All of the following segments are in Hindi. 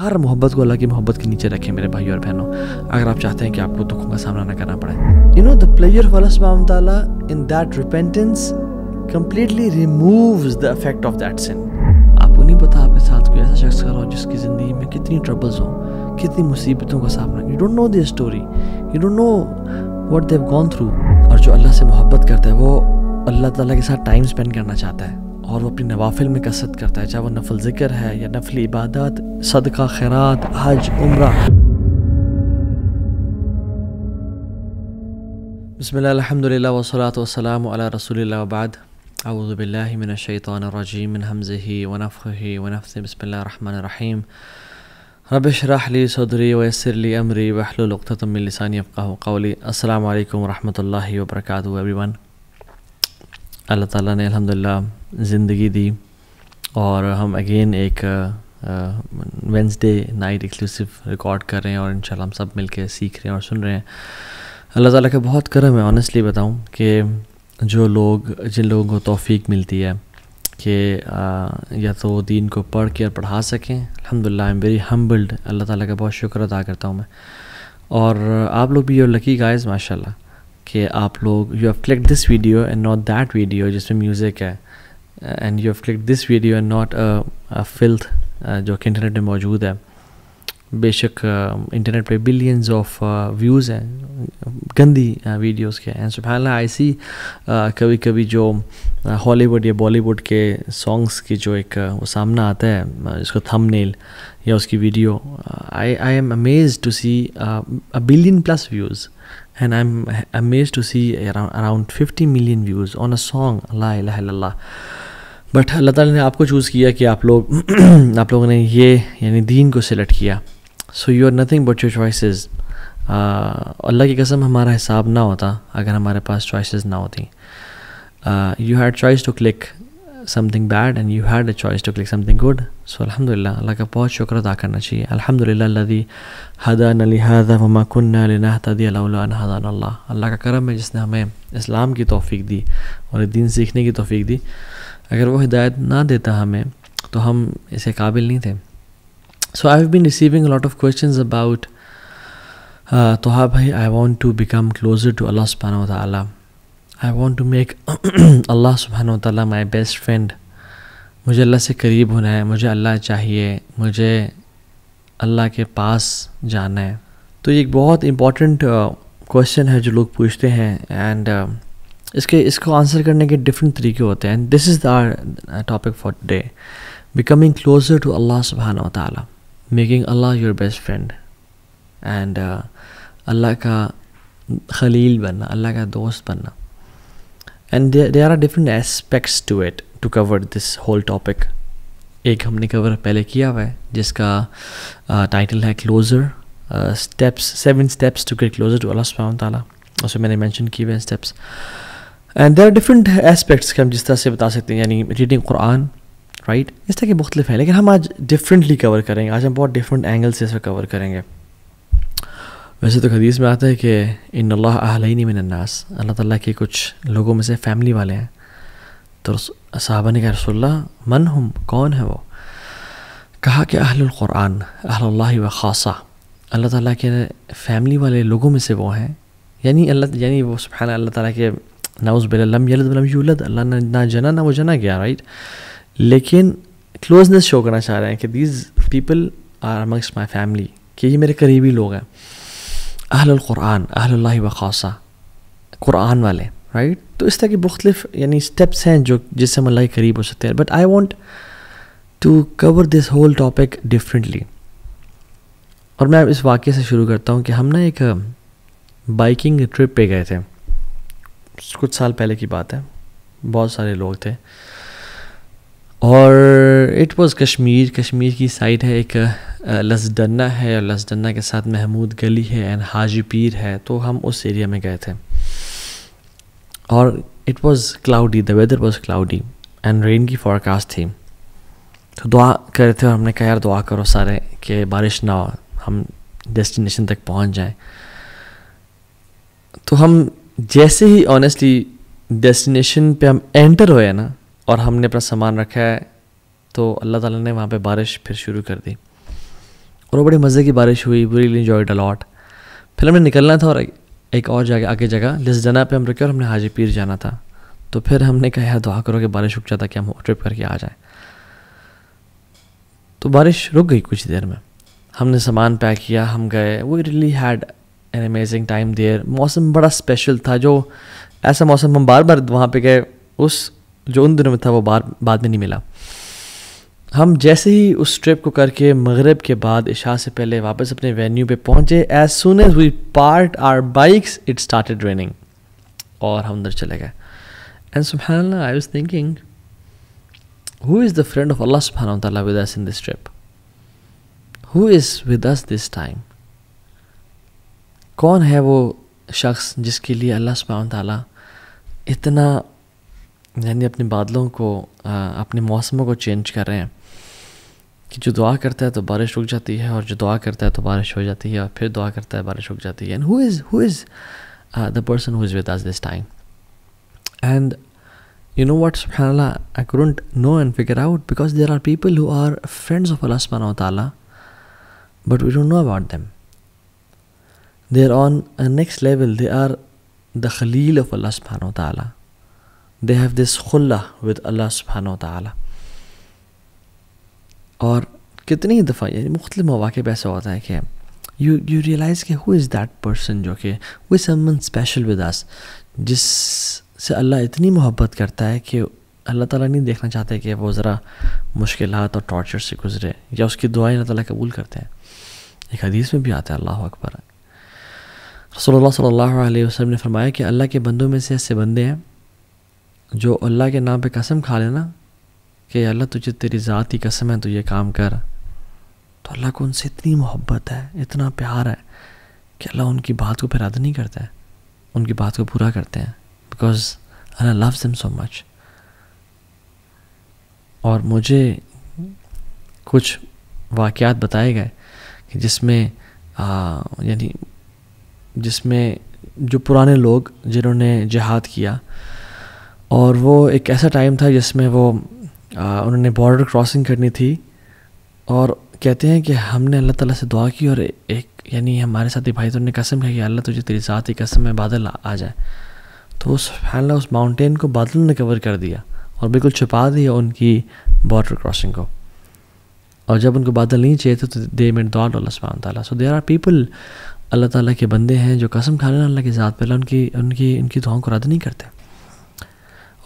हर मोहब्बत को अल्लाह की मोहब्बत के नीचे रखें मेरे भाई और बहनों अगर आप चाहते हैं कि आपको दुखों का सामना ना करना पड़े you know the player in that repentance completely remove the effect of that sin आपको नहीं पता आपके साथ कोई ऐसा शख्स करो जिसकी ज़िंदगी में कितनी ट्रबल्स हो कितनी मुसीबतों का सामना you don't know this story you don't know what they've gone through और जो अल्लाह से मोहब्बत करता है वो अल्लाह ताला के साथ टाइम स्पेंड करना चाहता है اور وہ اپنی نوافل میں قصد کرتا ہے چاہے وہ نفل ذکر ہے یا نفل عبادات صدقہ خیرات حج عمرہ بسم اللہ الحمد للہ وصلاة والسلام على رسول اللہ وبعد اعوذ باللہ من الشیطان الرجیم من حمزه ونفخه ونفثه بسم اللہ الرحمن الرحيم رب اشرح لي صدري ويسر لي امري واحلل عقدة من لساني يفقهوا قولي السلام عليكم ورحمه الله وبركاته everyone अल्लाह ताला ने अल्हम्दुलिल्लाह ज़िंदगी दी और हम अगेन एक वेंसडे नाइट एक्सक्लूसिव रिकॉर्ड कर रहे हैं और इंशाल्लाह हम सब मिलके सीख रहे हैं और सुन रहे हैं अल्लाह ताला का बहुत करम है ऑनेस्टली बताऊं कि जो लोग जिन लोगों को तोफ़ी मिलती है कि या तो दीन को पढ़ के और पढ़ा सकें अलहमदिल्ला I am very humbled Allah ताला का बहुत शुक्र अदा करता हूँ मैं और आप लोग भी योर लकी गाइज माशाल्लाह कि आप लोग you have click this video and not that video जिसमें म्यूज़िक है एंड यू have click this video and नॉट फिल्थ जो कि इंटरनेट में मौजूद है बेशक इंटरनेट uh, पे बिलियंस ऑफ व्यूज़ हैं गंदी वीडियोस uh, के एंड सुबह आई सी कभी कभी जो हॉलीवुड uh, या बॉलीवुड के सॉन्ग्स की जो एक वो सामना आता है जिसको थंबनेल या उसकी video I I am amaze to see a billion plus views and I'm amazed to see around, around 50 million views on a song La ilaha illallah but Allah ताला ने आपको चूज़ किया कि आप लोग आप लोगों ने ये यानी दीन को सिलेक्ट किया so you are nothing but your choices Allah की कसम हमारा हिसाब ना होता अगर हमारे पास चॉइसेस ना होती you had choice to click something bad and you had a choice to click something good so अलहमदिल्ला अल्लाह का बहुत शुक्र अदा करना चाहिए अलहमदिल्लादी हदा नलिहादा ममाकुन हदानल्ला अल्लाह का करम है जिसने हमें इस्लाम की तोफ़ी दी और दीन सीखने की तोफ़ी दी अगर वो हिदायत ना देता हमें तो हम इसे काबिल नहीं थे so I have been receiving lot of question about तो हाँ भाई I want to become closer to Allah सुबहाना तला I want to make Allah सुबहान ताली माई बेस्ट फ्रेंड मुझे अल्लाह से करीब होना है मुझे अल्लाह चाहिए मुझे अल्लाह के पास जाना है तो ये एक बहुत इम्पॉर्टेंट क्वेश्चन uh, है जो लोग पूछते हैं एंड uh, इसके इसको आंसर करने के डिफरेंट तरीके होते हैं this is the topic for today becoming closer to Allah सुबहान ताली making Allah your best friend and Allah का खलील बनना अल्लाह का दोस्त बनना and there are different aspects to it to cover this whole topic एक हमने कवर पहले किया हुआ है जिसका टाइटल uh, है closer steps seven steps to get closer to Allah सुबहान ताला उसमें मैंने मेंशन किए हुए हैं steps and there are different aspects के हम जिस तरह से बता सकते हैं यानी रीडिंग कुरान राइट इस तरह के मुख्तलिफ हैं लेकिन हम आज डिफरेंटली कवर करेंगे आज हम बहुत डिफरेंट एंगल से इसे कवर करेंगे वैसे तो हदीस में आता है कि इन अल्लाह मिनन्नास अल्लाह ताला के कुछ लोगों में से फैमिली वाले हैं तो साहबा ने कहा रसोल्ला मन हम कौन है वो कहा कि अहलकुरान अहल्ला व ख़ासा अल्लाह ताला के फैमिली वाले लोगों में से वो हैं यानी अल्लाह यानी वो सुबहान अल्लाह ताला के नाउज़ बिलम यलद यूलद अल्लाह ने ना जना ना वो जना गया राइट लेकिन क्लोजनेस शो करना चाह रहे हैं कि these people are amongst my family कि ये मेरे करीबी लोग हैं अहल कुरान अहल वखासा कुरान वाले राइट right? तो इस तरह के मुख्तलिफ यानी स्टेप्स हैं जो जिससे हम अल्लाह के करीब हो सकते हैं but I want to cover this whole topic differently और मैं इस वाक्य से शुरू करता हूँ कि हम ना एक बाइकिंग ट्रिप पे गए थे कुछ साल पहले की बात है बहुत सारे लोग थे और इट वाज कश्मीर कश्मीर की साइड है एक लसडन्ना है और लसडन्ना के साथ महमूद गली है एंड हाजी पीर है तो हम उस एरिया में गए थे और it was cloudy the weather was cloudy and rain की फॉरकास्ट थी तो दुआ कर रहे थे और हमने कहा यार दुआ करो सारे कि बारिश ना हो हम डेस्टिनेशन तक पहुंच जाएं तो हम जैसे ही ऑनेस्टली डेस्टिनेशन पे हम एंटर हुए ना और हमने अपना सामान रखा है तो अल्लाह ताला ने वहाँ पे बारिश फिर शुरू कर दी और वो बड़ी मज़े की बारिश हुई इन्जॉय द लॉट फिर हमने निकलना था और एक और जगह आगे जगह जिस जना पे हम रुके और हमने हाजी पीर जाना था तो फिर हमने कहा यार दुआ करो कि बारिश रुक जाता कि हम ट्रिप करके आ जाए तो बारिश रुक गई कुछ देर में हमने सामान पैक किया हम गए we really had an amazing time there मौसम बड़ा स्पेशल था जो ऐसा मौसम हम बार बार वहाँ पे गए उस जो उन दिनों में था वो बार बाद में नहीं मिला हम जैसे ही उस ट्रिप को करके मगरब के बाद इशा से पहले वापस अपने वेन्यू पे पहुंचे as soon as we parked our bikes it started raining और हम उधर चले गए एंड सुबहान I was thinking who is the friend of अल्लाह सुबहान with us in this trip who is with us this time कौन है वो शख्स जिसके लिए अल्लाह सुबहान इतना यानी अपने बादलों को अपने मौसमों को चेंज कर रहे हैं कि जो दुआ करता है तो बारिश रुक जाती है और जो दुआ करता है तो बारिश हो जाती है और फिर दुआ करता है बारिश रुक जाती है and who is who is the person who is with this time and you know what I couldn't know and figure out because there are people who are friends of अलास्मान तला but we don't know about them there on next level they are the खलील ऑफ अल्लाह सुबहान तला दे हैव दिस खुल्ला विद अल्लाह subhanahu wa और कितनी ही दफ़ा यानी मुख्त मौाक़ ऐसा होता है कि यू यू रियलाइज़ के हु इज़ दैट पर्सन जो कि वो समन स्पेशल विद अस जिस से अल्लाह इतनी मोहब्बत करता है कि अल्लाह ताला नहीं देखना चाहते कि वो ज़रा मुश्किल और टॉर्चर से गुजरे या उसकी दुआएं अल्लाह ताला कबूल करते हैं एक हदीस में भी आता है अल्लाह अकबर रसोल्ला सल्ला वसम ने फरमाया कि अल्लाह के बंदों में से ऐसे बंदे हैं जो अल्लाह के नाम पे कसम खा लेना कि अल्लाह तुझे तेरी ज़ात ही कसम है तो ये काम कर तो अल्लाह को उनसे इतनी मोहब्बत है इतना प्यार है कि अल्लाह उनकी बात को फिर रद्द नहीं करता है उनकी बात को पूरा करते हैं बिकॉज अल्लाह लव्स दम सो मच और मुझे कुछ वाक़ात बताए गए कि जिसमें यानी जिसमें जो पुराने लोग जिन्होंने जहाद किया और वो एक ऐसा टाइम था जिसमें वो आ, उन्होंने बॉर्डर क्रॉसिंग करनी थी और कहते हैं कि हमने अल्लाह ताला से दुआ की और एक यानी हमारे साथी भाई तो ने कसम है कि अल्लाह तुझे तेरी साथ ही कसम में बादल आ, आ जाए तो उस फैला उस माउंटेन को बादल ने कवर कर दिया और बिल्कुल छुपा दिया उनकी बॉर्डर क्रॉसिंग को और जब उनको बादल नहीं चाहिए थे तो they met that Allah so there are people Allah ताली के बंदे हैं जो कसम खा रहे हैं अल्लाह की ज़ात पहला उनकी उनकी उनकी दुआओं को रद्द नहीं करते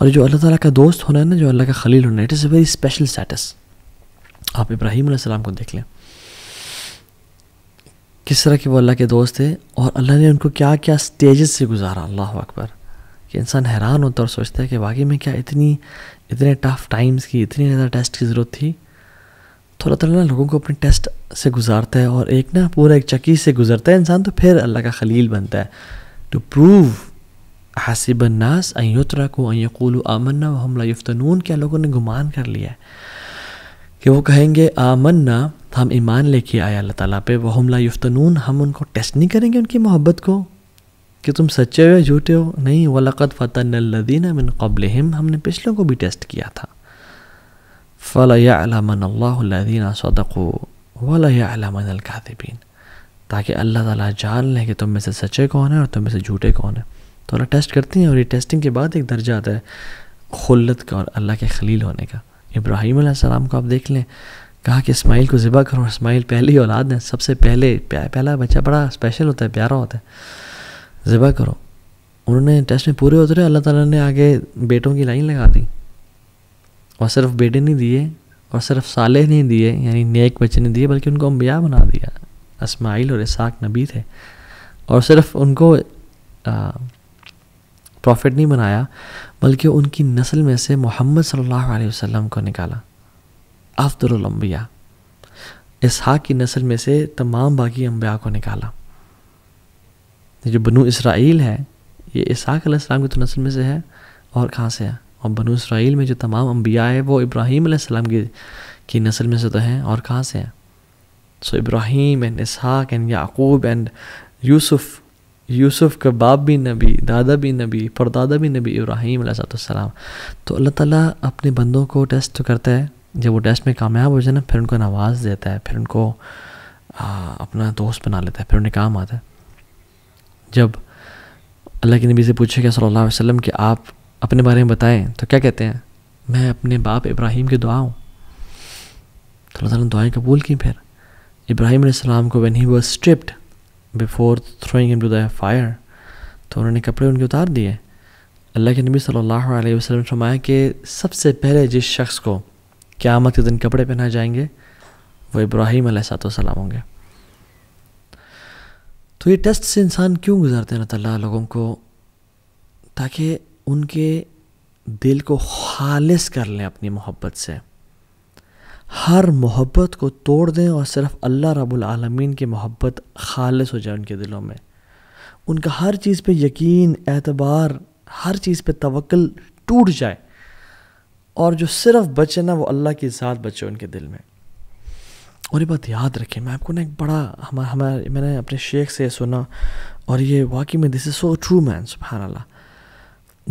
और जो अल्लाह ताला का दोस्त होना है ना जो अल्लाह का खलील होना है it is a very special status आप इब्राहिम सलाम को देख लें किस तरह के वो अल्लाह के दोस्त थे और अल्लाह ने उनको क्या क्या स्टेजेस से गुजारा अल्लाह अकबर कि इंसान हैरान होता है और सोचता है कि वाकई में क्या इतनी इतने टफ टाइम्स की इतनी ज़्यादा टेस्ट की ज़रूरत थी तो अल्लाह तला लोगों को अपने टेस्ट से गुजारता है और एक ना पूरा एक चक्की से गुजरता है इंसान तो फिर अल्लाह का खलील बनता है टू प्रूव हसिब नास अयुतरा को अयकुल आमन्ना व ला युफ्तनून क्या लोगों ने गुमान कर लिया है कि वो कहेंगे आमन्ना हम ईमान लेके आए अल्लाह ताला पे वहम हमला युफ्तनून हम उनको टेस्ट नहीं करेंगे उनकी मोहब्बत को कि तुम सच्चे हो या झूठे हो नहीं वलक़त फ़तन लदीन मिन कबल हमने पिछलों को भी टेस्ट किया था फ़लामदीन सदको वलामन अलकादबीन ताकि अल्लाह ताला जान लें कि तुम में से सच्चे कौन है और तुम में से झूठे कौन है तो अल्लाह टेस्ट करते हैं और ये टेस्टिंग के बाद एक दर्जा आता है खुलत का और अल्लाह के खलील होने का इब्राहिम सलाम को आप देख लें कहा कि इसमाइल को ज़िबा करो इसमाइल पहली औलाद है सबसे पहले पहला बच्चा बड़ा स्पेशल होता है प्यारा होता है ज़िबा करो उन्होंने टेस्ट में पूरे उतरे अल्लाह ताला ने आगे बेटों की लाइन लगा दी और सिर्फ बेटे नहीं दिए और सिर्फ साले नहीं दिए यानी नेक बच्चे नहीं दिए बल्कि उनको अम्बिया बना दिया इसमाइल और इसाक नबी थे और सिर्फ उनको आ, प्रॉफिट नहीं बनाया बल्कि उनकी नस्ल में से मोहम्मद सल्लल्लाहु अलैहि वसल्लम को निकाला अफदरम्बिया इसहाक की नस्ल में से तमाम बाकी अम्बिया को निकाला जो बनु इसराइल है ये इसहाक की तो नस्ल में से है और कहाँ से है और बनु इसराइल में जो तमाम अम्बिया है वो इब्राहीम अलैहिस्सलाम की की नस्ल में से तो हैं और कहाँ से हैं so Ibrahim and Ishaq and Yaqub and Yusuf Yusuf का बाप भी नबी दादा भी नबी परदादा भी नबी इब्राहिम सलाम तो अल्लाह ताला अपने बंदों को टेस्ट करता है जब वो टेस्ट में कामयाब हो जाए ना फिर उनको नवाज देता है फिर उनको आ, अपना दोस्त बना लेता है फिर उन्हें काम आता है जब अल्लाह के नबी से पूछे क्या सल्ला वसम कि आप अपने बारे में बताएं तो क्या कहते हैं मैं अपने बाप इब्राहिम की दुआ हूँ तो अल्लाह ताला कबूल की फिर इब्राहिम को वन ही वो stripped before throwing him to the fire तो उन्होंने कपड़े उनके उतार दिए अल्लाह के नबी सल्लल्लाहु अलैहि वसल्लम ने फरमाया कि सबसे पहले जिस शख्स को क़्यामत के दिन कपड़े पहनाए जाएंगे वो इब्राहिम सलाम होंगे तो ये टेस्ट से इंसान क्यों गुजारते हैं अल्लाह ताला लोगों को ताकि उनके दिल को खालिस कर लें अपनी मोहब्बत से हर मोहब्बत को तोड़ दें और सिर्फ अल्लाह रब्बुल आलमीन की मोहब्बत खालस हो जाए उनके दिलों में उनका हर चीज़ पे यकीन एतबार हर चीज़ पे तवक्ल टूट जाए और जो सिर्फ बचे ना वो अल्लाह की ज़ात बचे उनके दिल में और ये बात याद रखें मैं आपको ना एक बड़ा हम हमारे मैंने अपने शेख से सुना और ये वाकई में this is so true man सुबहान अल्लाह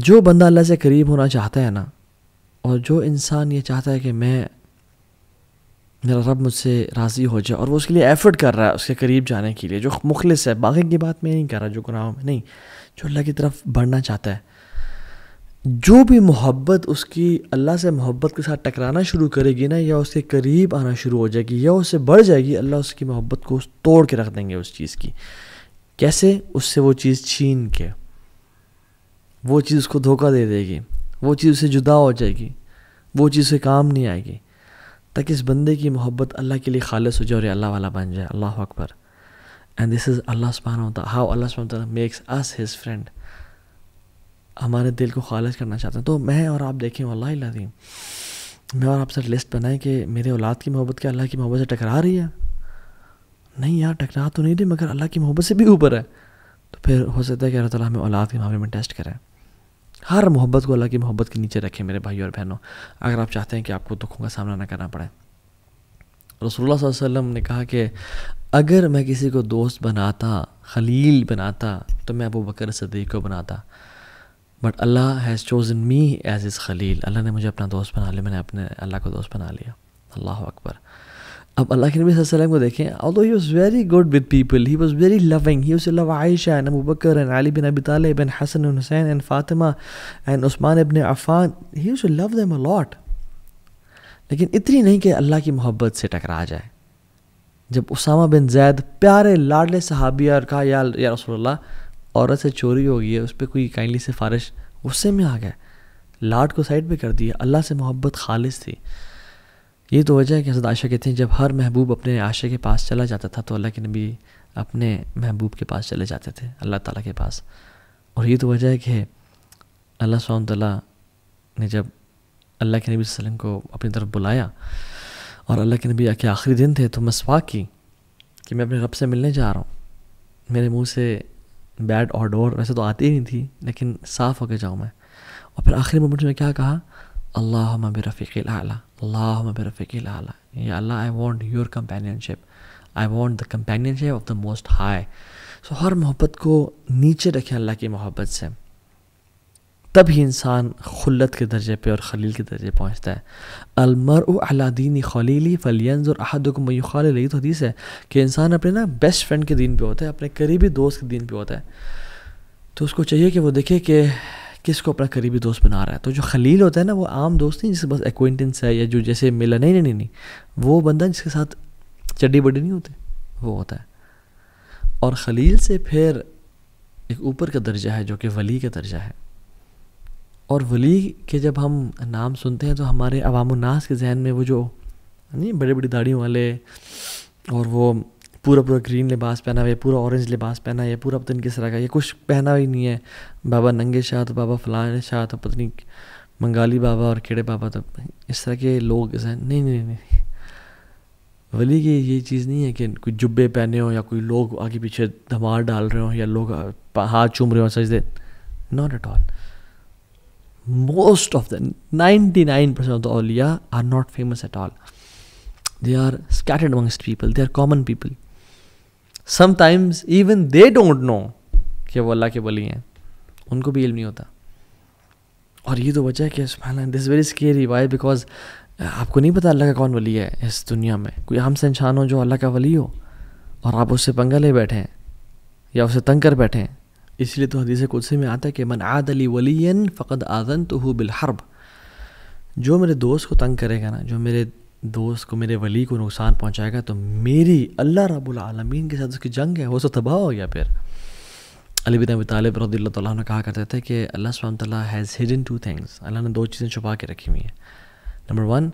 जो बंदा अल्लाह से करीब होना चाहता है ना और जो इंसान ये चाहता है कि मैं मेरा रब मुझसे राज़ी हो जाए और वो उसके लिए एफ़र्ट कर रहा है उसके करीब जाने के लिए जो मुखलिस है बाकी की बात मैं नहीं कर रहा जो गुनाहों में नहीं जो अल्लाह की तरफ बढ़ना चाहता है जो भी मोहब्बत उसकी अल्लाह से मोहब्बत के साथ टकराना शुरू करेगी ना या उसके करीब आना शुरू हो जाएगी या उससे बढ़ जाएगी अल्लाह उसकी मोहब्बत को तोड़ के रख देंगे उस चीज़ की कैसे उससे वो चीज़ छीन के वो चीज़ उसको धोखा दे देगी वो चीज़ उससे जुदा हो जाएगी वो चीज़ उसे काम नहीं आएगी ताकि इस बंदे की मोहब्बत अल्लाह के लिए खालस हो जाए और अल्लाह वाला बन जाए अल्लाह अकबर एंड दिस इज़ अल्लाह सुबहान हाउ अल्लाह सुबह मेक्स अस हिज फ्रेंड हमारे दिल को खालस करना चाहते हैं तो मैं और आप देखें वालम मैं और आपसे लिस्ट बनाएं कि मेरे औलाद की मोहब्बत क्या अल्लाह की मोहब्बत से टकरा रही है नहीं यार टकरा तो नहीं रही मगर अल्लाह की मोहब्बत से भी ऊपर है तो फिर हो सकता है कि अल्लाह ताला हमें औलाद के मामले में टेस्ट करें हर मोहब्बत को अल्लाह की मोहब्बत के नीचे रखें मेरे भाई और बहनों अगर आप चाहते हैं कि आपको दुखों का सामना ना करना पड़े रसोल्ला वसम ने कहा कि अगर मैं किसी को दोस्त बनाता खलील बनाता तो मैं अबू बकर सदीक को बनाता but Allah has chosen me as his खलील अल्लाह ने मुझे अपना दोस्त बना लिया मैंने अपने अल्लाह को दोस्त बना लिया अल्लाह अकबर अब अल्लाह के नबी वसल्लम को देखें all he was very good with people he was very loving he love Aisha and Abu Bakr and Ali bin Abi Talib and Hasan and Hussain and Fatima and Usman ibn Affan he love them a lot लेकिन इतनी नहीं कि अल्लाह की मोहब्बत से टकरा जाए जब उसामा बिन जैद प्यारे लाडले सहाबिया और कहा या या रसोल्ला औरत से चोरी हो गई है उस पर कोई काइंडली सिफारिश गुस्से में आ गया लाड को साइड पर कर दिया अल्लाह से मोहब्बत खालिश थी ये तो वजह है कि हजरत आयशा कहते हैं जब हर महबूब अपने आशा के पास चला जाता था तो अल्लाह के नबी अपने महबूब के पास चले जाते थे अल्लाह ताला के पास और ये तो वजह है कि अल्लाह सौन ने जब अल्लाह के नबी वसलम को अपनी तरफ बुलाया और अल्लाह के नबी के आखिरी दिन थे तो मसवा की कि मैं अपने रब से मिलने जा रहा हूँ मेरे मुँह से बैड और डोर वैसे तो आती ही नहीं थी लेकिन साफ़ होकर जाऊँ मैं और फिर आखिरी मोमेंट में क्या कहा अल्लाह मबी रफ़ी आला Allahumma birafiki ala. Ya Allah, I want your companionship. I want the companionship of the most high so हर मोहब्बत को नीचे रखें अल्लाह की मोहब्बत से तभी इंसान खुल्लत के दर्जे पे और खलील के दर्जे पहुंचता है अलमर अलादीनी खलीली फलियंज और अहद को मयूखाल लगी तो हदीस है कि इंसान अपने ना बेस्ट फ्रेंड के दिन पे होता है अपने करीबी दोस्त के दिन पे होता है तो उसको चाहिए कि वो देखे कि किसको अपना करीबी दोस्त बना रहा है तो जो खलील होता है ना वो आम दोस्त नहीं जिसके पास एक्वेंटेंस है या जो जैसे मिला नहीं नहीं नहीं, वो बंदा जिसके साथ चड्डी बड्डी नहीं होते वो होता है और खलील से फिर एक ऊपर का दर्जा है जो कि वली का दर्जा है और वली के जब हम नाम सुनते हैं तो हमारे अवामनास के जहन में वो जो नहीं बड़े बड़ी दाढ़ियों वाले और वो पूरा पूरा ग्रीन लिबास पहना हुआ है पूरा ऑरेंज लिबास पहना है पूरा पता नहीं किस तरह का ये कुछ पहना ही नहीं है बाबा नंगे शाह तो बाबा फलाने शाह तो पत्नी मंगाली बाबा और केड़े बाबा तो इस तरह के लोग हैं नहीं नहीं नहीं वली की ये चीज़ नहीं है कि कोई जुब्बे पहने हो या कोई लोग आगे पीछे धमाल डाल रहे हो या लोग हाथ चूम रहे हो they not at all most of the ninety nine percent of the ओलिया are not famous at all they are scattered amongst people they are common people sometimes even they don't know कि वो अल्लाह के वली हैं उनको भी इल्म नहीं होता और ये तो वजह है कि this very scary why because आपको नहीं पता अल्लाह का कौन वली है इस दुनिया में कोई आम से इंसान हो जो अल्लाह का वली हो और आप उससे पंगा ले बैठे हैं या उसे तंग कर बैठे हैं इसलिए तो हदीस कुछ में आता है कि मन आद अली वली फ़कद आजन तो हु बिलहरब जो मेरे दोस्त को तंग करेगा ना जो मेरे दोस्त को मेरे वली को नुकसान पहुंचाएगा तो मेरी अल्लाह रब्बुल आलमीन के साथ उसकी जंग है वो सो तबाह हो गया फिर अली बिन अबी तालिब रदी ने कहा करते थे कि अल्लाह सुबह तला has hidden two things Allah ने दो चीज़ें छुपा के रखी हुई हैं number one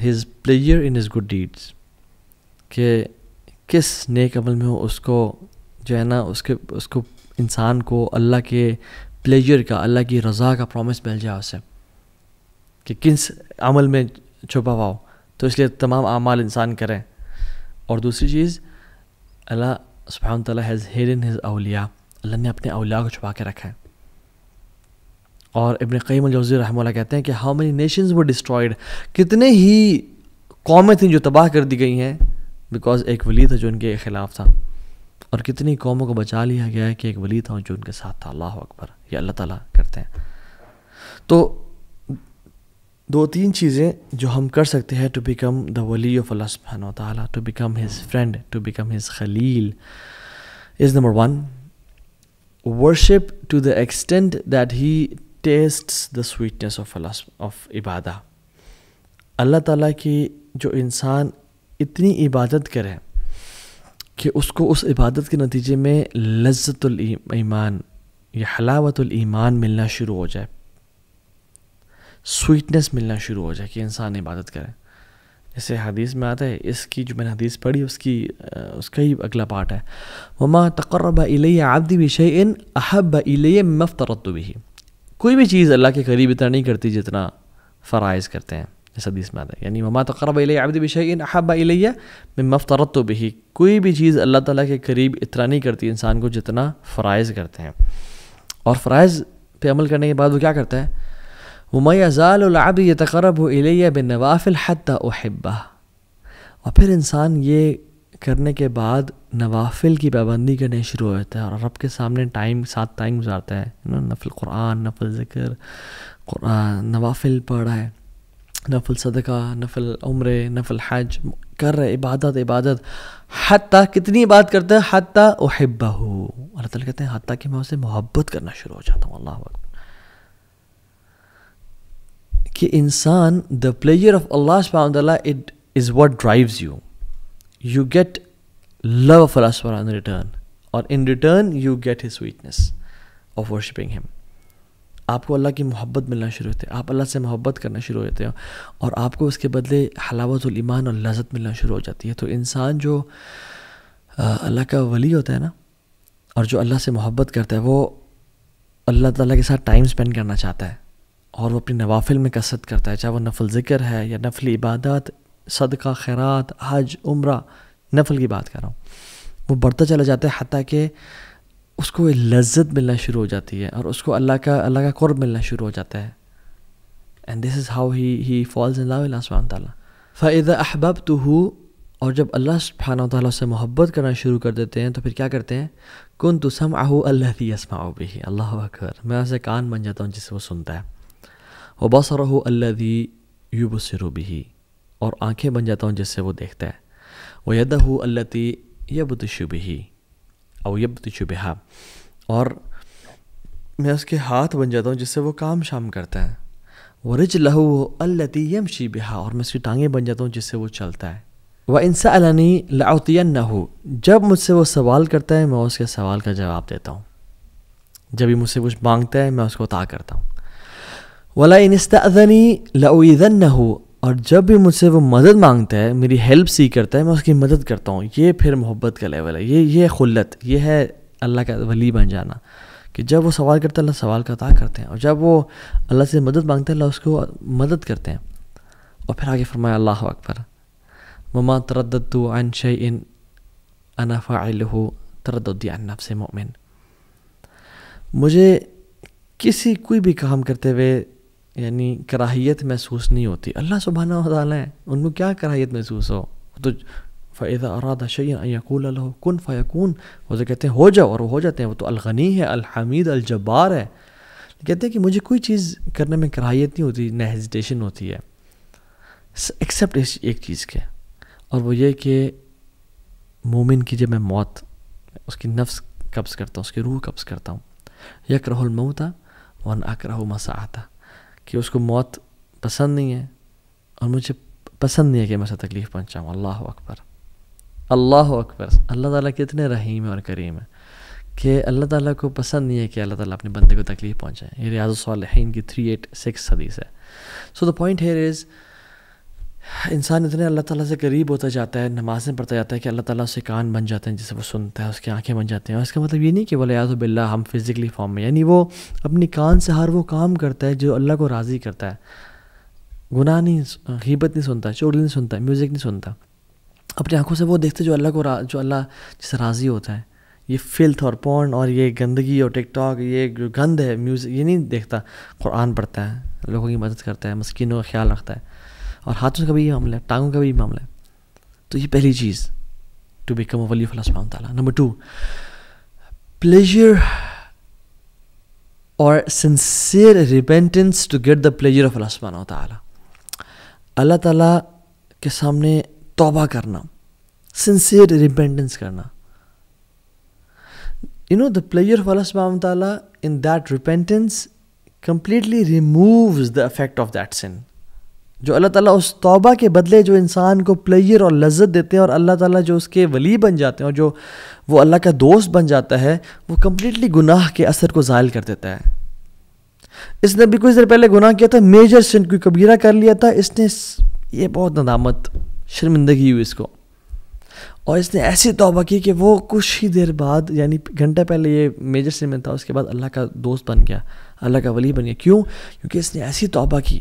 his player in his good deeds के किस नेक अमल में हो उसको जो है ना उसके उसको इंसान को अल्लाह के प्लेजर का अल्लाह की रज़ा का प्रॉमिस मिल जाए उसे कि किस अमल में छुपा हो तो इसलिए तमाम अमाल इंसान करें और दूसरी चीज़ अल्लाह सुबहान तला हैज़ हेड इन हिज़ अलिया अल्लाह ने अपने अलिया को छुपा के रखा है और इबन कईम जौज़ी रहमल्ला कहते हैं कि हाउ मेनी नेशंस वो डिस्ट्रॉयड कितने ही कौमें थी जो तबाह कर दी गई हैं बिकॉज एक वली था जो उनके ख़िलाफ़ था और कितनी कौमों को बचा लिया गया है कि एक वली था जो उनके साथ था अल्लाह अकबर ये अल्लाह ताला करते हैं तो दो तीन चीज़ें जो हम कर सकते हैं टू बिकम द वली ऑफ अल्लाह सुबहान तला to become his friend to become his खलील is number one worship to the extent that he taste the sweetness of Allah of इबादा अल्लाह ताला की जो इंसान इतनी इबादत करे कि उसको उस इबादत के नतीजे में लज्जतुल ईमान या हलावतुल ईमान मिलना शुरू हो जाए स्वीटनेस मिलना शुरू हो जाए कि इंसान इबादत करे जैसे हदीस में आता है इसकी जो मैंने हदीस पढ़ी उसकी उसका ही अगला पार्ट है वमा तकर्रब इले आबदी विषय इन अहब इले मफ्तरत भी कोई भी चीज़ अल्लाह के करीब इतना नहीं करती जितना फ़राइज़ करते हैं इस हदीस में आता है यानी ममा तकर्रब आबद विषय इन अहब इलैया मैं मफ़तरत तो भी कोई भी चीज़ अल्लाह ताला के करीब इतना नहीं करती इंसान को जितना फ़राइज़ करते हैं और फ़राइज़ पे अमल करने के बाद वो क्या करता है वमा यज़ाल अब यतकरब इलिया बिन नवाफिल हती अहिबा और फिर इंसान ये करने के बाद नवाफिल की पाबंदी करने शुरू हो जाता है और रब के सामने टाइम सात टाइम गुजारता है ना नफल कुरान नफल ज़िक्र नवाफिल पढ़ा है नफल सदका नफल उम्र नफल हज कर रहे इबादत इबादत हती कितनी बात करते हैं हती अहिबा हो अल्लाह ताला कहते हैं हती कि मैं उसे मोहब्बत करना शुरू हो जाता हूँ अल्लाह कि इंसान the pleasure of Allah it is what drives you you get love of Allah in return और in return you get his sweetness of worshipping him आपको अल्लाह की मोहब्बत मिलना शुरू होती है आप अल्लाह से मोहब्बत करना शुरू हो जाते और आपको उसके बदले ईमान और लजत मिलना शुरू हो जाती है तो इंसान जो अल्लाह का वली होता है ना और जो अल्लाह से मोहब्बत करता है वो अल्लाह ताला के साथ टाइम स्पेंड करना चाहता है और वो अपनी नवाफिल में कसरत करता है चाहे वो नफल ज़िक्र है या नफल इबादत सदका खैरात हज उम्र नफल की बात कर रहा हूँ वो बढ़ता चला जाता है हती कि उसको लज्जत मिलना शुरू हो जाती है और उसको अल्लाह का अल्लाह का कुर्ब मिलना शुरू हो जाता है and this is how he he falls in love सुबहान अहबब तो हो और जब अल्लाह सुबहाना तौल से मोहब्बत करना शुरू कर देते हैं तो फिर क्या करते हैं कन तो सम आहू अल्लाह यसमा असमा भी अल्लाह अकबर मैं उसे कान बन जाता हूँ जिससे वो सुनता है व बसरह अल्लदी युब भी और आंखें बन जाता हूँ जिससे वो देखता है वह यद हो अल्लती ही और यबतशुबहा और मैं उसके हाथ बन जाता हूँ जिससे वो काम शाम करता है वह रिज लहू अल्लती यम बिहा और मैं उसकी टांगें बन जाता हूँ जिससे वो चलता है वह इंसा अलानी लाउतियन हो जब मुझसे वो सवाल करता है मैं उसके सवाल का जवाब देता हूँ जब भी मुझसे कुछ मांगता है मैं उसको अता करता हूँ वाला न हो और जब भी मुझसे वो मदद मांगता है मेरी हेल्प सी करता है मैं उसकी मदद करता हूँ ये फिर मोहब्बत का लेवल है ये ये खुलत ये है अल्लाह का वली बन जाना कि जब वो सवाल करते हैं अल्लाह सवाल का अता करते हैं और जब वो अल्लाह से मदद मांगते हैं अल्लाह उसको मदद करते हैं और फिर आगे फरमाया अल्लाह अकबर ममा तरदत अन शे इन अनफ़ा तरदुद्दीन नफ से मोमिन मुझे किसी कोई भी काम करते हुए यानी कराहियत महसूस नहीं होती अल्लाह सुबहाना वाली है उनको क्या कराहियत महसूस हो तो फ़ैदा अरादा शैन यकूल अल्लाह कन फ़ैकून वो तो कहते हैं हो जाओ और वो हो जाते हैं वो तो अलगनी है अलहमीद अलजब्बार है कहते हैं कि मुझे कोई चीज़ करने में कराहियत नहीं होती ना हेजिटेशन होती है एक्सेप्ट इस एक चीज़ के और वो ये कि मोमिन की जब मैं मौत उसकी नफ्स कब्ज़ करता हूँ उसकी रूह कब्ज़ करता हूँ यक था वन अकरह मसा आता कि उसको मौत पसंद नहीं है और मुझे पसंद नहीं है कि मैं उसे तकलीफ़ पहुँचाऊँ अल्लाह अकबर अल्लाह अकबर अल्लाह ताला कितने रहीम और करीम है कि अल्लाह ताला को पसंद नहीं है कि अल्लाह ताला अपने बंदे को तकलीफ़ पहुँचाएँ ये रियाज सालहन की थ्री एट सिक्स हदीस है so the point here is इंसान इतने अल्लाह ताला से करीब होता जाता है नमाज़ें पढ़ता जाता है कि अल्लाह ताला उसके कान बन जाते हैं जिसे वो सुनता है उसकी आंखें बन जाती हैं और इसका मतलब ये नहीं कि वलियाज़ बिल्ला हम फिज़िकली फॉर्म में यानी वो अपनी कान से हर वो काम करता है जो अल्लाह को राज़ी करता है गुनाह नहीं हिबत नहीं सुनता चोरी नहीं सुनता म्यूज़िक नहीं सुनता अपनी आँखों से वो देखते जो अल्लाह को जो अल्लाह जिससे राज़ी होता है ये फिल्थ और पौन और ये गंदगी और टिकटॉक ये जो गंद है म्यूज़िक ये नहीं देखता कुरान पढ़ता है लोगों की मदद करता है मस्किनों का ख्याल रखता है और हाथों का भी ये मामला है टांगों का भी मामला है तो ये पहली चीज़ टू बिकम अ वली फलासमान ताला नंबर टू प्लेजर और sincere repentance to get the pleasure of Allah ताला अल्लाह ताला के सामने तौबा करना सिंसियर रिपेंटेंस करना you know the pleasure of allah subhanahu wa ta'ala in that repentance completely removes the effect of that sin जो अल्लाह ताला उस तौबा के बदले जो इंसान को प्लेयर और लज्जत देते हैं और अल्लाह ताला जो उसके वली बन जाते हैं और जो वो अल्लाह का दोस्त बन जाता है वो कम्प्लीटली गुनाह के असर को ज़ायल कर देता है इसने भी कुछ देर पहले गुनाह किया था मेजर सिंह की कबीरा कर लिया था इसने ये बहुत नदामत शर्मिंदगी हुई इसको और इसने ऐसी तौबा की कि वो कुछ ही देर बाद यानी घंटा पहले ये मेजर सिंह में था उसके बाद अल्लाह का दोस्त बन गया अल्लाह का वली बन गया क्यों क्योंकि इसने ऐसी तौबा की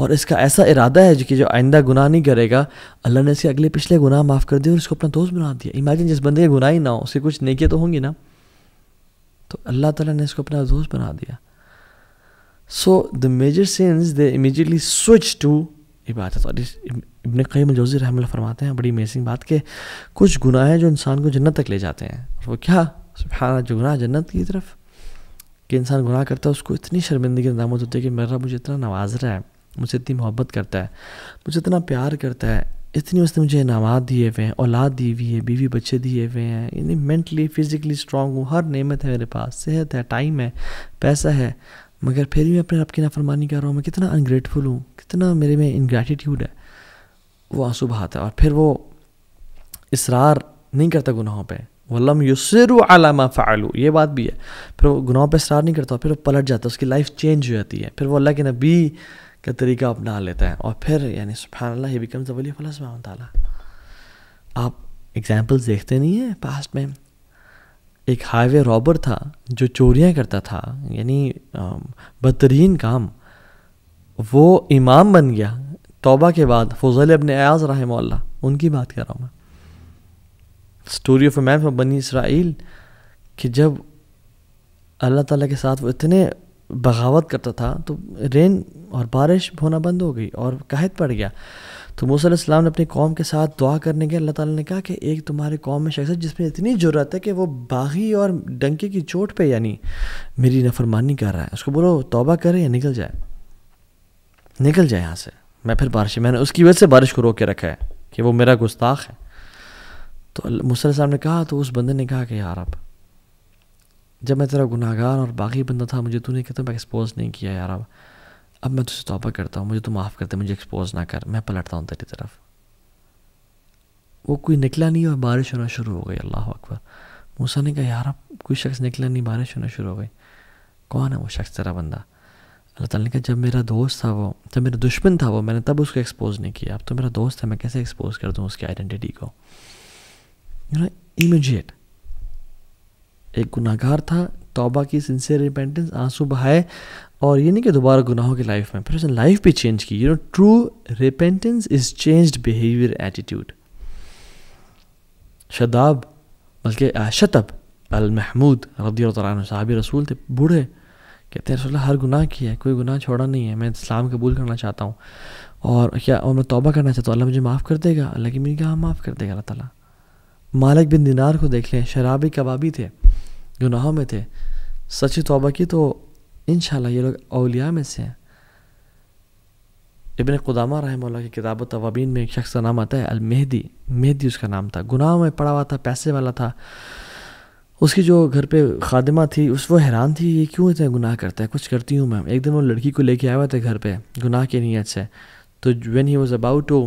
और इसका ऐसा इरादा है कि जो आइंदा गुनाह नहीं करेगा अल्लाह ने इसे अगले पिछले गुनाह माफ़ कर दिया और इसको अपना दोस्त बना दिया इमेजिन जिस बंदे के गुनाह ही ना हो उसे कुछ नेकियाँ तो होंगी ना तो अल्लाह ताला ने इसको अपना दोस्त बना दिया so the major sense they immediately switch to इबादत और इस इबन कईम जोजी रहमल फरमाते हैं बड़ी अमेजिंग बात के कुछ गुनाह हैं जो इंसान को जन्नत तक ले जाते हैं और वो क्या सुबहाना जो गुनाह जन्नत की तरफ कि इंसान गुनाह करता है उसको इतनी शर्मिंदगी नामत होती है कि मेरा मुझे इतना नवाज रहा है मुझसे इतनी मोहब्बत करता है मुझे इतना प्यार करता है इतनी उसने मुझे इनामत दिए हुए हैं औलाद दी हुई है बीवी बच्चे दिए हुए हैं यानी मैंटली फिज़िकली स्ट्रांग हूँ हर नेमत है मेरे पास सेहत है टाइम है पैसा है मगर फिर भी मैं अपने रब की नाफरमानी कर रहा हूँ मैं कितना अनग्रेटफुल हूँ कितना मेरे में इनग्रेटिट्यूड है वो आंसू बहाता है और फिर वो इसरार नहीं करता गुनाहों पर वल्लम युसर आलामा फ़ालू ये बात भी है फिर वो गुनाहों पर इसरार नहीं करता फिर वो पलट जाता है उसकी लाइफ चेंज हो जाती है फिर वो अल्लाह के नबी का तरीका अपना लेता है और फिर यानी सुबह बिकम बिकम्स फल ताला आप एग्जाम्पल्स देखते नहीं हैं पास्ट में एक हाईवे रॉबर था जो चोरियां करता था यानी um, बदतरीन काम वो इमाम बन गया तोबा के बाद फजल अबन अयाज रहमल्ला उनकी बात कर रहा हूँ मैं स्टोरी ऑफ मैम बनी इसराइल कि जब अल्लाह ताला के साथ वो इतने बगावत करता था तो रेन और बारिश होना बंद हो गई और कहत पड़ गया तो मूसम ने अपनी कौम के साथ दुआ करने के अल्लाह ताला ने कहा कि एक तुम्हारे कौम में शख्स है जिसमें इतनी ज़रूरत है कि वो बागी और डंके की चोट पे यानी मेरी नफरमानी कर रहा है उसको बोलो तोबा करे या निकल जाए निकल जाए यहाँ से मैं फिर बारिश मैंने उसकी वजह से बारिश को रोक के रखा है कि वो मेरा गुस्ताख है तो मूसम ने कहा तो उस बंदे ने कहा कि यार आप जब मैं तेरा गुनागार और बाकी बंदा था मुझे तूने कहता मैं एक्सपोज नहीं किया यार अब अब मैं तुझसे तोबा करता हूँ मुझे तो माफ़ करते मुझे एक्सपोज ना कर मैं पलटता हूँ तेरी तरफ वो कोई निकला नहीं और बारिश होना शुरू हो गई अल्लाह अकबर मूसा ने कहा यार अब कोई शख्स निकला नहीं बारिश होना शुरू हो गई कौन है वो शख्स तेरा बंदा अल्लाह तला ने कहा जब मेरा दोस्त था वो जब मेरा दुश्मन था वो मैंने तब उसको एक्सपोज नहीं किया अब तो मेरा दोस्त है मैं कैसे एक्सपोज कर दूँ उसकी आइडेंटिटी को यू नो इमिजिएट एक गुनाहगार था तौबा की सिंसियर रिपेंटेंस आंसू बहाए और ये नहीं कि दोबारा गुनाहों की लाइफ में फिर उसने लाइफ भी चेंज की you know true repentance is change behaviour attitude शदाब बल्कि शतब अलमहमूद रदी साहबी रसूल थे बूढ़े कहते हैं रसोल्ला हर गुनाह किया है कोई गुनाह छोड़ा नहीं है मैं इस्लाम कबूल करना चाहता हूँ और क्या और मैं तौबा करना चाहता हूँ तो अल्लाह मुझे माफ़ कर देगा अल्लाह की मेरी क्या माफ़ कर देगा अल्लाह मालिक बिन दिनार को देख लें शराबी कबाबी थे गुनाहों में थे सच्ची तोबा की तो इन ये लोग अलिया में से हैं इबन खुदामा रहमल्ला की किताब तवाबीन में एक शख्स का नाम आता है अलमेहदी मेहदी उसका नाम था गुनाह में पड़ा हुआ था पैसे वाला था उसकी जो घर पे खादिमा थी उस वो हैरान थी ये क्यों इतना गुनाह करता है कुछ करती हूँ मैं एक दिन वो लड़की को लेके आया हुआ था घर पे गुनाह की नीयत से तो when he was about to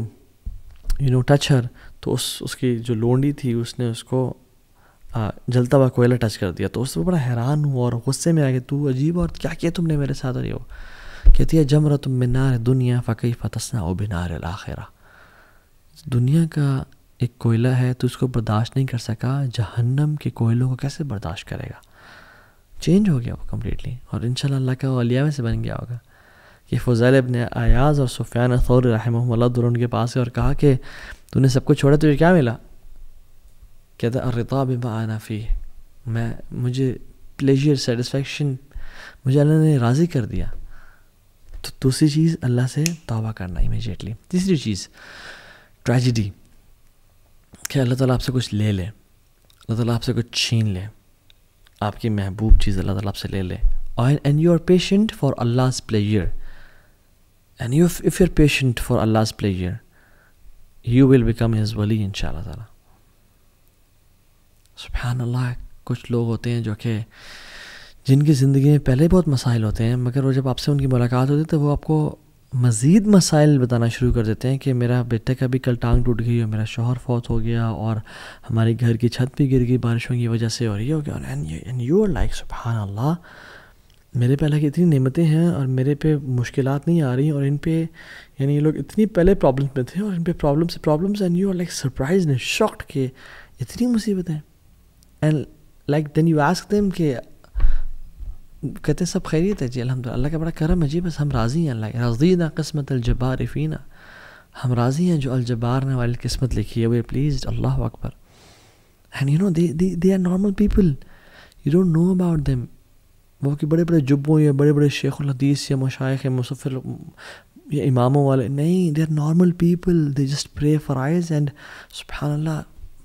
you know touch her तो उस उसकी जो लोंडी थी उसने उसको आ, जलता हुआ कोयला टच कर दिया तो उससे बड़ा हैरान हुआ और गुस्से में आ गया तू अजीब और क्या किया तुमने मेरे साथ और ये हो कहती है जमरा तुम मिनार दुनिया फ़कई फतसना और बिनार आखिरा दुनिया का एक कोयला है तो उसको बर्दाश्त नहीं कर सका जहन्नम के कोयलों को कैसे बर्दाश्त करेगा चेंज हो गया वो कम्प्लीटली और इन अल्लाह का वलिया में से बन गया होगा कि फ़ज़ल ने अयाज़ और सुफियान सौर रहम के पास है और कहा कि तूने सबको छोड़ा तुझे क्या मिला कहता अरता बिमा आना फ़ी मैं मुझे प्लेजर सेटिस्फेक्शन मुझे अल्लाह ने राज़ी कर दिया तो दूसरी चीज़ अल्लाह से तोबा करना इमीजिएटली तीसरी चीज़ ट्रेजिडी कि अल्लाह ताला आपसे कुछ ले ले अल्लाह ताला आपसे कुछ छीन ले आपकी महबूब चीज़ अल्लाह ताला आपसे ले ले और and you are patient for Allah prayer and you if you are patient for Allah prayer you will become his वली इन ताला सुबहान अल्लाह कुछ लोग होते हैं जो कि जिनकी ज़िंदगी में पहले बहुत मसाइल होते हैं मगर वो जब आपसे उनकी मुलाकात होती है तो वो आपको मज़ीद मसाइल बताना शुरू कर देते हैं कि मेरा बेटे का भी कल टांग टूट गई और मेरा शोहर फौत हो गया और हमारे घर की छत भी गिर गई बारिशों की वजह से और ये हो गया और एंड यू आर लाइक सुबहान अल्लाह मेरे पे हालांकि इतनी नमतें हैं और मेरे पे मुश्किल नहीं आ रही और इन पे यानी ये लोग इतनी पहले प्रॉब्लम में थे और इन पे प्रॉब्लम से problems and you are like surprise ने शॉक्ड के इतनी मुसीबतें and like then you ask them के कहते हैं सब खैरियत है जी अलहमद अल्लाह का बड़ा करम है जी बस हम राज़ी हैं अल्लाह रजीना किस्मत अलजबार रफ़ीना हम राज़ी हैं जो अलजबार ने वाली किस्मत लिखी है वे प्लीज़ अल्लाह अकबर and you know they they are normal people you don't know about them वो कि बड़े बड़े जुब्बों या बड़े बड़े शेखुलहदीस या मशाइ या मुसफ़िर या इमामों वाले नहीं they are normal people they just pray for eyes and सुबहानल्ला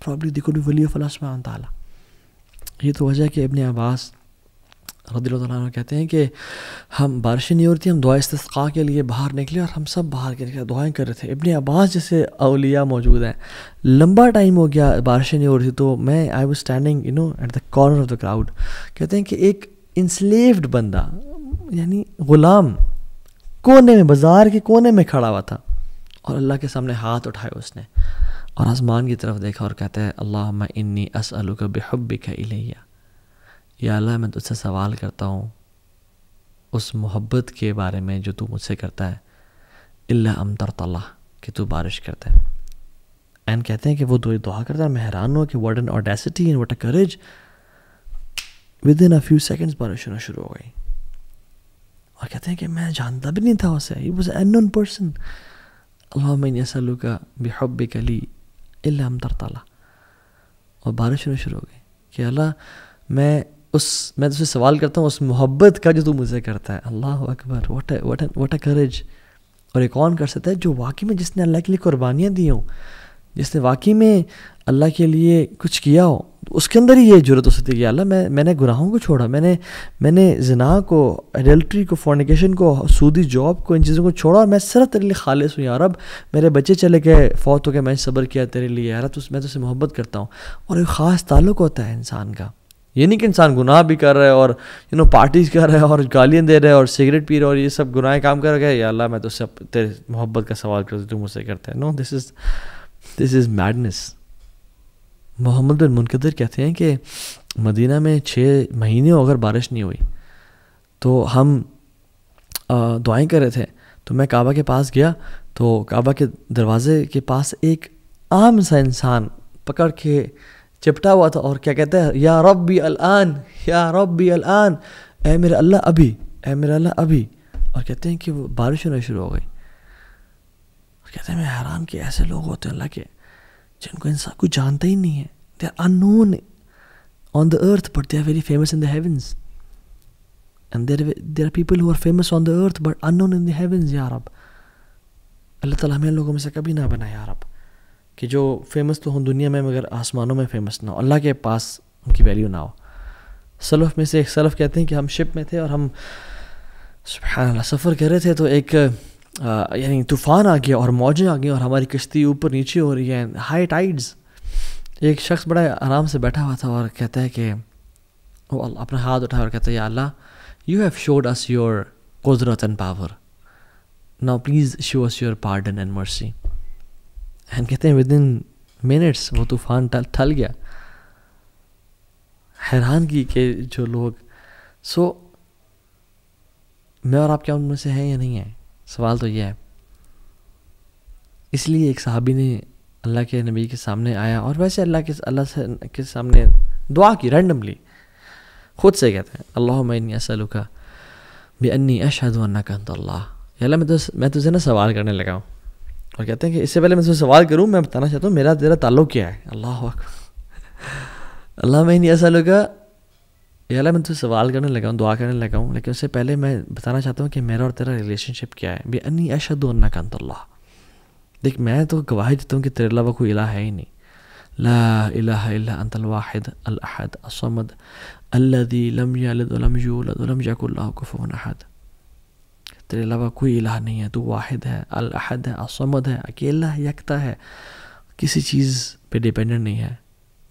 प्रॉब्ली दे कुड बी वली ऑफ अल्लाह सुबहान ताला ये तो वजह कि इबन अब्बास रदी कहते हैं कि हम बारिशें नहीं हो रही थी हम दुआ इसका के लिए बाहर निकले और हम सब बाहर के निकले दुआएँ कर रहे थे इबन अब्बास जैसे अलिया मौजूद हैं लंबा टाइम हो गया बारिशें नहीं हो रही थी तो मैं आई वो standing you know at the corner of the crowd कहते हैं कि एक इंस्लेव्ड बंदा यानी ग़ुलाम कोने में बाजार के कोने में खड़ा हुआ था और अल्लाह के सामने हाथ उठाए उसने और आसमान की तरफ देखा और कहते हैं अल्लाह इन्नी असअलू का बेहब का इलैया या अल्लाह मैं तुझसे सवाल करता हूँ उस मोहब्बत के बारे में जो तू मुझसे करता है इल्ला अमतर तला कि तू बारिश करते हैं एंड कहते हैं कि वो तो दुआ करता है मैं हैरान हूँ कि word an audacity and what a courage within a few seconds बारिश होना शुरू हो गई और कहते हैं कि मैं जानता भी नहीं था उसे he was an non person Allah का बेहब कली इलाम तरताला और बारिश होना शुरू हो गई कि अल्लाह मैं उस मैं तुझसे सवाल करता हूँ उस मोहब्बत का जो तू मुझे करता है अल्लाह अकबर what what what a courage और ये कौन कर सकता है जो वाकई में जिसने अल्लाह के लिए कुर्बानियाँ दी हूँ जिसने वाकई में अल्लाह के लिए कुछ किया हो तो उसके अंदर ही ये जरूरत हो सकती है कि अल्लाह मैं मैंने गुनाहों को छोड़ा मैंने मैंने जना को एडल्ट्री को फोर्निकेशन को सूदी जॉब को इन चीज़ों को छोड़ा और मैं सर तेरे लिए खालिश हूँ यार अब मेरे बच्चे चले गए फौत हो गए मैंने सब्र किया तेरे लिए यार तो मैं तो उससे मोहब्बत करता हूँ और एक ख़ास ताल्लुक होता है इंसान का ये नहीं कि इंसान गुनाह भी कर रहा है और यू नो पार्टीज कर रहा है और गालियाँ दे रहे और सिगरेट पी रहे और ये सब गुनाहें काम कर रहा है या अल्लाह मैं तो सब तेरे मोहब्बत का सवाल करता हूँ तू मुझसे करता है no this is this is madness Mohammad bin Munkadir कहते हैं कि मदीना में छः महीने अगर बारिश नहीं हुई तो हम दुआएं कर रहे थे तो मैं काबा के पास गया तो काबा के दरवाज़े के पास एक आम सा इंसान पकड़ के चिपटा हुआ था और क्या कहते हैं या रब्बी अलान या रब्बी अलान ए मेरा अल्लाह अभी ए मेरा अल्लाह अभी और कहते हैं कि वो बारिश होना शुरू हो गई कहते हैं मैं हैरान कि ऐसे लोग होते हैं अल्लाह के जिनको इंसान कोई जानता ही नहीं है they are unknown on the earth but they are very famous in the end there there are people who are famous on the earth but unknown in the heavens यार अब अल्लाह ताला हमें लोगों में से कभी ना बनाए यार अब कि जो फेमस तो हों दुनिया में मगर आसमानों में फेमस ना हो अल्लाह के पास उनकी वैल्यू ना हो सलफ़ में से एक सलफ़ कहते हैं कि हम शिप में थे और हम सफ़र कर रहे थे तो एक Uh, यानी तूफ़ान आ गया और मौजें आ गई और हमारी किश्ती ऊपर नीचे हो रही है हाई टाइड्स एक शख्स बड़ा आराम से बैठा हुआ था और कहता है कि वो अपना हाथ उठाया और कहता है या Allah you have showed us your कुदरत and power now please show us your pardon and mercy and कहते हैं विद इन मिनट्स वो तूफ़ान टल ठल गया हैरान की के जो लोग सो so, मैं और आप क्या उनमें से हैं या नहीं हैं सवाल तो यह है इसलिए एक सहाबी ने अल्लाह के नबी के सामने आया और वैसे अल्लाह के अल्लाह से के सामने दुआ की रैंडमली खुद से कहते हैं अल्लाह मैनी असल का बेअन्नी अशहद अल्लाह मैं तो मैं तुझसे ना सवाल करने लगा हूँ और कहते हैं कि इससे पहले मैं तुझे सवाल करूँ मैं बताना चाहता हूँ मेरा तेरा ताल्लुक़ क्या है अल्लाह अल्लाह मैनी असल का यार मैं तुझे सवाल करने लगा हूँ दुआ करने लगा हूँ लेकिन उससे पहले मैं बताना चाहता हूँ कि मेरा और तेरा रिलेशनशिप क्या है बे अन्नी अशद नकल्ला देख मैं तो गवाही देता हूँ कि तेरे अलावा कोई इला है ही नहीं ला इलाह इला अंतल वाहिद अल अहद असमद अल्लदी लम यलद लम यूलद कुफुवन अहद तेरे अलावा कोई इलाह नहीं है तू वाहिद है अल अहद है असमद है अकेला है यकता है किसी चीज़ पे डिपेंडेंट नहीं है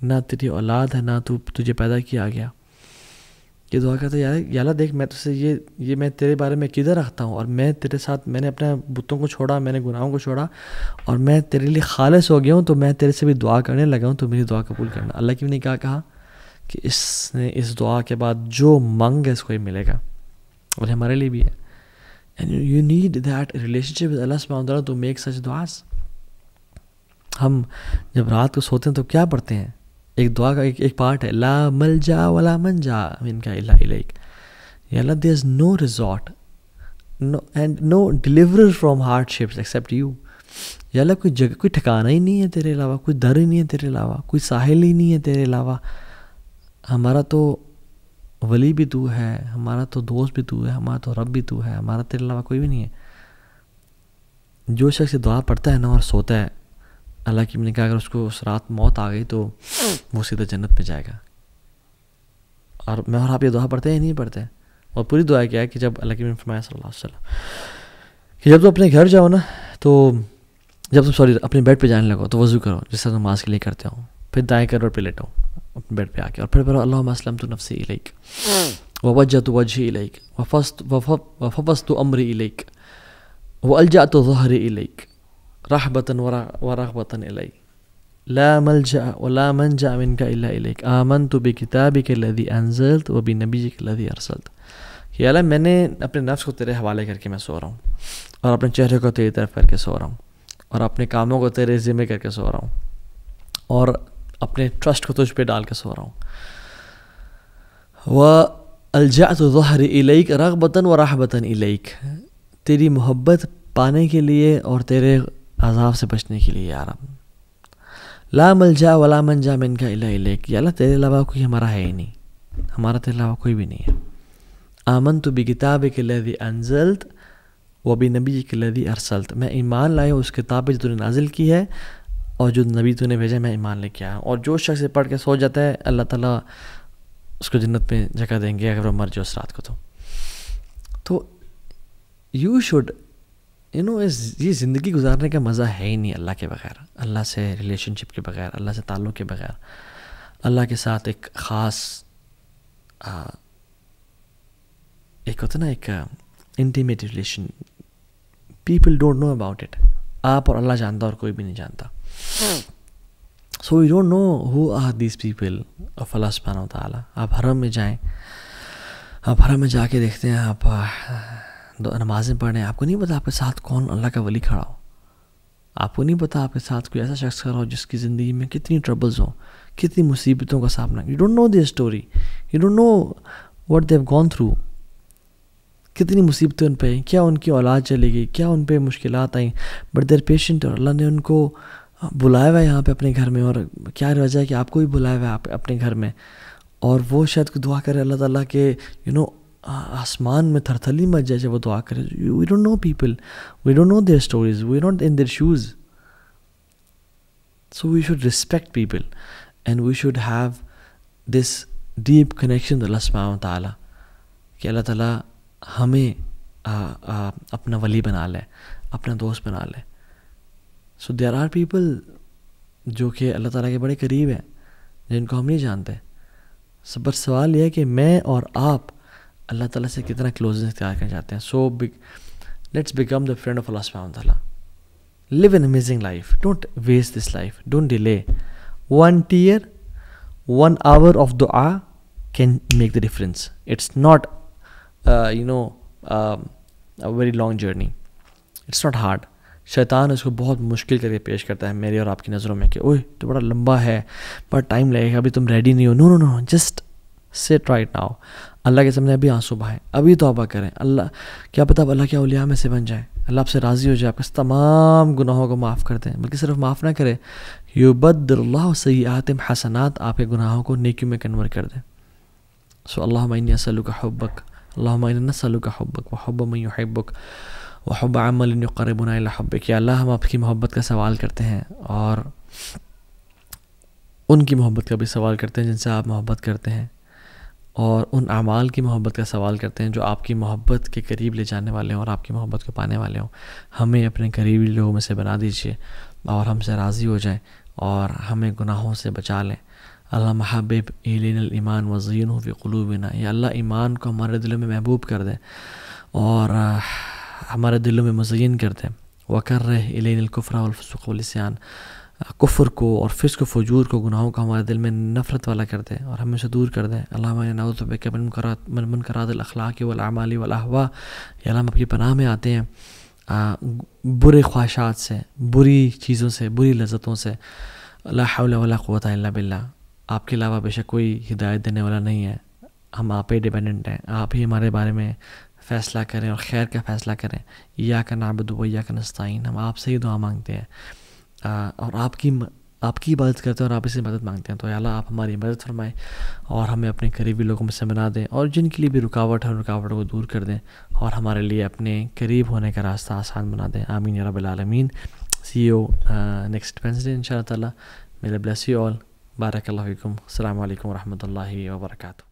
ना तेरी औलाद है ना तू तुझे पैदा किया गया ये दुआ करता यार याला देख मैं तुझसे ये ये मैं तेरे बारे में किधर रखता हूँ और मैं तेरे साथ मैंने अपने बुतों को छोड़ा मैंने गुनाहों को छोड़ा और मैं तेरे लिए खालिश हो गया हूँ तो मैं तेरे से भी दुआ करने लगा हूँ तो मेरी दुआ कबूल करना अल्लाह की ने क्या कहा कि इसने इस दुआ के बाद जो मंग है इसको ही मिलेगा और हमारे लिए भी है and you need that relationship with Allah to make such दुआस हम जब रात को सोते हैं तो क्या पढ़ते हैं एक दुआ का एक, एक पार्ट है ला मल जा वाला मन जा इनका इलाही like Allah there is no resort no and no deliver hardships except you Allah कोई जगह कोई ठिकाना ही नहीं है तेरे अलावा कोई दर ही नहीं है तेरे अलावा कोई साहिल ही नहीं है तेरे अलावा हमारा तो वली भी तू है हमारा तो दोस्त भी तू है हमारा तो रब भी तू है हमारा तेरे अलावा कोई भी नहीं है जो शख्स दुआ पढ़ता है ना और सोता है अल्लाह की मैंने कहा अगर उसको उस रात मौत आ गई तो वो सीधा जन्नत में जाएगा और मैं और आप ये दुआ पढ़ते हैं नहीं पढ़ते और पूरी दुआ क्या है कि जब अल्लाह की फरमाया सल्लल्लाहु अलैहि वसल्लम कि जब तुम अपने घर जाओ ना तो जब तुम सॉरी अपने बेड पे जाने लगो तो वज़ू करो जिस तरह नमाज के लिए करते हो फिर दाएँ करोड़ पर लेटो अपने बेड पर आके और फिर पढ़ो अल्लाह असलम तो नफसी व वजह तो वजह लाइक वफस्त वफ वफवस तो अमर इलेक व अलजा तो जहर इलेक رحبة ورغبة إلي لا ملجأ ولا منجأ منك إلا إليك آمنت بكتابك الذي أنزلت وبنبيك الذي أرسلت کہ اللہ میں نے اپنے نفس کو تیرے حوالے کر کے میں سو رہا ہوں اور اپنے چہرے کو تیری طرف کر کے سو رہا ہوں اور اپنے کاموں کو تیرے ذمے کر کے سو رہا ہوں اور اپنے ٹرسٹ کو تجھ پہ ڈال کے سو رہا ہوں و الجعت ظہر الیک رغبتن و تیری محبت پانے کے لیے اور تیرے अजाब से बचने के लिए आराम ला मल जा वला मन जा मिन का इला इलेक या तेरे अलावा कोई हमारा है ही नहीं हमारा तेरे अलावा कोई भी नहीं है आमन तो बी किताब के लदी अनजल्त व बी नबी के लदी अरसल्त मैं ईमान लाए उस किताब पर जो तूने नाजिल की है और जो नबी तूने भेजा मैं ईमान लेके आया और जो शख्स पढ़ के सो जाता है अल्लाह ताला उसको जन्नत में जगह देंगे अगर वो मर जाए उस रात को तो, तो यू शुड यू नो इस ये ज़िंदगी गुजारने का मज़ा है ही नहीं अल्लाह के बगैर अल्लाह से रिलेशनशिप के बगैर अल्लाह से ताल्लुक़ के बगैर अल्लाह के साथ एक ख़ास एक होता ना एक intimate relation people don't know about it आप और अल्लाह जानता और कोई भी नहीं जानता so you don't know who are this people of Allah सुबहाना ताला आप हरम में जाएं आप हरम में जाके देखते हैं आप दो नमाज़ें पढ़ रहे हैं आपको नहीं पता आपके साथ कौन अल्लाह का वली खड़ा हो आपको नहीं पता आपके साथ कोई ऐसा शख्स खड़ा हो जिसकी ज़िंदगी में कितनी ट्रबल्स हों कितनी मुसीबतों का सामना you don't know this story you don't know what they've gone through कितनी मुसीबतें उन पर आई क्या उनकी औलाद चली गई क्या उन पर मुश्किल आई बट देर पेशेंट और अल्लाह ने उनको बुलाया हुआ है यहाँ पर अपने घर में और क्या वजह है कि आपको भी बुलाया हुआ है आप अपने घर में और वो शायद दुआ करे अल्लाह ताला के यू नो आसमान में थरथली मच जाए जब वो दुआ करे we don't know people we don't know their stories we not in their shoes so we should respect people and we should have this deep connection with Allah कि अल्लाह ताला हमें आ, आ, अपना वली बना ले अपना दोस्त बना ले सो देर आर पीपल जो कि अल्लाह ताला के बड़े करीब हैं जिनको हम नहीं जानते सब बस सवाल यह है कि मैं और आप अल्लाह ताला से कितना क्लोजनेस तैयार करना चाहते हैं so big let's become the friend of अल्लाह सुबहान live an amazing life don't waste this life don't delay one tear one hour of the uh can make the difference it's not you know very long journey it's not hard शैतान उसको बहुत मुश्किल करके पेश करता है मेरी और आपकी नज़रों में कि ओह तो बड़ा लंबा है बड़ा टाइम लगेगा अभी तुम रेडी नहीं हो no no no just set right now Allah के सामने अभी आंसू बहाएं अभी तोबा करें अल्लाह क्या पता अब अल्लाह के अलिया में से बन जाए अल्लाह आपसे राज़ी हो जाए आपके तमाम गुनाहों को माफ़ कर दें बल्कि सिर्फ माफ़ ना करें युबद्ला आतम हसनात आपके गुनाहों को नेकियों में कन्वर्ट कर दें सो अल्लाह असलू का हब्बक अल्लाह नसलू का हब्बक वहब मैं हब्बक वहब अमल करबुना हब्बक या अल्लाह हम आपकी मोहब्बत का सवाल करते हैं और उनकी मोहब्बत का भी सवाल करते हैं जिनसे आप मोहब्बत करते हैं और उन अमाल की मोहब्बत का सवाल करते हैं जो आपकी मोहब्बत के करीब ले जाने वाले हों और आपकी मोहब्बत को पाने वाले हों हमें अपने करीबी लोगों में से बना दीजिए और हमसे राज़ी हो जाएं और हमें गुनाहों से बचा लें अल्लाह महबब ईमान वज़ीन हो फ़िलूबिना ये अल्लाह ईमान को हमारे दिलों में महबूब कर दें और हमारे दिलों में मुजयन कर दें वकर रहे इलेकुफ़रा और कुफ़र को और फ़िस्क फजूर को गुनाहों का हमारे दिल में नफ़रत वाला कर दें और हमें से दूर कर दें अल्लाह नाउज़बिक मन करात अखलाक वलामाली वलाहवा अल्लाह हम आपकी पनाह में आते हैं आ, बुरे ख्वाहिशात से बुरी चीज़ों से बुरी लज्जतों से लावत बिल्ला आपके अलावा बेशक कोई हिदायत देने वाला नहीं है हम आप ही डिपेंडेंट हैं आप ही हमारे बारे में फ़ैसला करें और खैर का फ़ैसला करें या का नाबद या का नस्ताइन हम आपसे ही दुआ मांगते हैं और आपकी आपकी इबादत करते हैं और आप इसे मदद मांगते हैं तो अल्लाह आप हमारी मदद फरमाएं और हमें अपने करीबी लोगों में से बना दें और जिनके लिए भी रुकावट है उन रुकावट को दूर कर दें और हमारे लिए अपने करीब होने का रास्ता आसान बना दें आमीन रबालमीन सी ओ नेक्स्ट वेंसडे इन शाह तला मेरा ब्लेस यू ऑल बारकल्लाकुम अल्लाम वरहमल वर्का